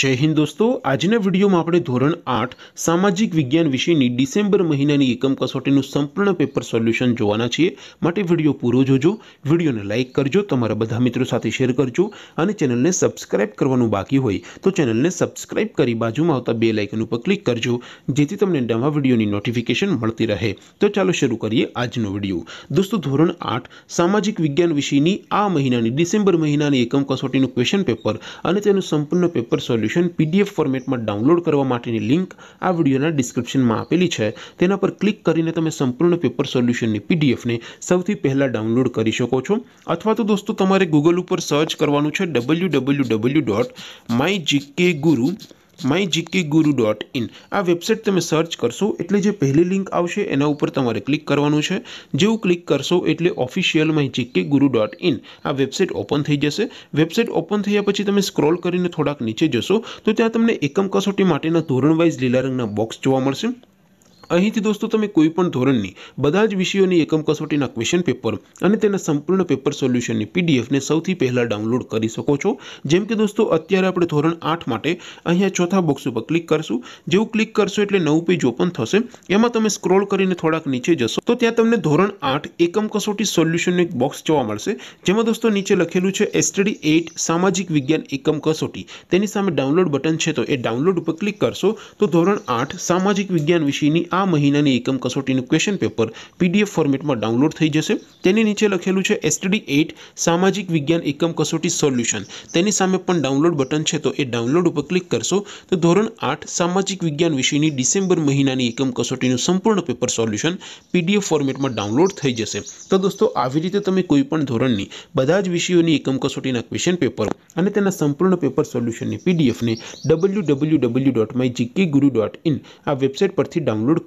जय हिंद दोस्तों आज ने वीडियो म आपणो ધોરણ 8 સામાજિક વિજ્ઞાન વિષય ની ડિસેમ્બર મહિના ની એકમ કસોટી નું સંપૂર્ણ પેપર સોલ્યુશન જોવાના છે માટે વિડિયો પૂરો જોજો વિડિયોને લાઈક કરજો તમારા બધા મિત્રો સાથે શેર કરજો અને ચેનલ ને સબ્સ્ક્રાઇબ કરવાનો બાકી હોય તો ચેનલ ને સબ્સ્ક્રાઇબ કરી बाजू માં આવતા બેલ આઇકન ઉપર ક્લિક કરજો જેથી તમને નવા વિડિયો ની નોટિફિકેશન મળતી રહે તો ચાલો શરૂ કરીએ આજ નો વિડિયો દોસ્તો ધોરણ 8 સામાજિક વિજ્ઞાન વિષય ની આ મહિના ની ડિસેમ્બર મહિના ની એકમ કસોટી નું ક્વેશ્ચન પેપર અને તેનું સંપૂર્ણ પેપર સોલ્યુશન પીડીએફ ફોર્મેટમાં ડાઉનલોડ કરવા માટેની લિંક આ વિડીયોના ડિસ્ક્રિપ્શનમાં આપેલી છે તેના પર ક્લિક કરીને તમે સંપૂર્ણ પેપર સોલ્યુશનની પીડીએફને સૌથી પહેલાં ડાઉનલોડ કરી શકો છો અથવા તો દોસ્તો તમારે ગૂગલ ઉપર સર્ચ કરવાનું છે W W W dot my GK guru myjikkiguru.in આ વેબસાઈટ તમે સર્ચ કરશો એટલે જે પહેલી લિંક આવશે એના ઉપર તમારે ક્લિક કરવાનું છે જેવું ક્લિક કરશો એટલે ઓફિશિયલ myjikkiguru.in આ વેબસાઈટ ઓપન થઈ જશે વેબસાઈટ ઓપન થઈયા પછી તમે સ્ક્રોલ કરીને થોડાક નીચે જશો તો ત્યાં તમને એકમ કસોટી માટેનો ધોરણ વાઇઝ લેલરંગનો બોક્સ જોવા મળશે અહીંથી દોસ્તો તમે કોઈપણ ધોરણની બધા જ વિષયોની એકમ કસોટીના ક્વેશ્ચન પેપર અને તેના સંપૂર્ણ પેપર સોલ્યુશનની પીડીએફ ને સૌથી પહેલા ડાઉનલોડ કરી શકો છો જેમ કે દોસ્તો અત્યારે આપણે ધોરણ 8 માટે અહીંયા ચોથા બોક્સ ઉપર ક્લિક કરશું જેવું ક્લિક કરશો એટલે નવું પેજ ઓપન થશે એમાં તમે સ્ક્રોલ કરીને થોડાક નીચે જશો તો ત્યાં તમને ધોરણ 8 એકમ કસોટી સોલ્યુશનનો એક બોક્સ જોવા મળશે જેમાં દોસ્તો નીચે લખેલું છે STD 8 સામાજિક વિજ્ઞાન એકમ કસોટી તેની સામે ડાઉનલોડ બટન છે તો એ ડાઉનલોડ ઉપર ક્લિક કરશો તો ધોરણ 8 સામાજિક વિજ્ઞાન વિષયની મહિનાની એકમ કસોટીનું ક્વેશ્ચન પેપર પીડીએફ ફોર્મેટમાં ડાઉનલોડ થઈ જશે તેની નીચે લખેલું છે STD 8 સામાજિક વિજ્ઞાન એકમ કસોટી સોલ્યુશન તેની સામે પણ ડાઉનલોડ બટન છે તો એ ડાઉનલોડ ઉપર ક્લિક કરશો તો ધોરણ 8 સામાજિક વિજ્ઞાન વિષયની ડિસેમ્બર મહિનાની એકમ કસોટીનું સંપૂર્ણ પેપર સોલ્યુશન પીડીએફ ફોર્મેટમાં ડાઉનલોડ થઈ જશે તો દોસ્તો આવી રીતે તમે કોઈ પણ ધોરણની બધા જ વિષયોની એકમ કસોટીના ક્વેશ્ચન પેપર અને તેના સંપૂર્ણ પેપર સોલ્યુશનની પીડીએફ ને www.mygkguru.in આ વેબસાઈટ પરથી ડાઉનલોડ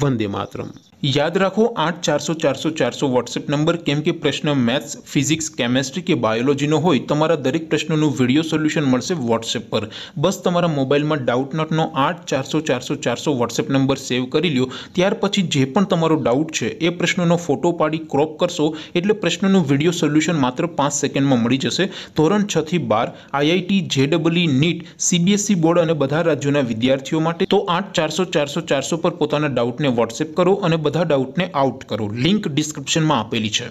वंदे मातरम याद रखो 8400400400 व्हाट्सएप नंबर કેમ કે પ્રશ્નો मैथ्स फिजिक्स કેમેસ્ટ્રી કે બાયોલોજીનો હોય તમારો દરેક પ્રશ્નોનો વિડિયો સોલ્યુશન મળશે WhatsApp પર બસ તમારો મોબાઈલ માં ડાઉટ નોટ નો 8400400400 WhatsApp નંબર સેવ કરી લ્યો ત્યાર પછી જે પણ તમારો ડાઉટ છે એ પ્રશ્નોનો ફોટો પાડી crop કરશો એટલે પ્રશ્નોનો વિડિયો સોલ્યુશન માત્ર 5 સેકન્ડમાં મળી જશે ધોરણ 6 થી 12 IIT JEE NEET CBSE board અને બધા રાજ્યોના વિદ્યાર્થીઓ માટે તો 8400400400 પર પોતાનો ડાઉટ ડાઉટને વોટ્સએપ કરો અને બધા ડાઉટને આઉટ કરો લિંક ડિસ્ક્રિપ્શનમાં આપેલી છે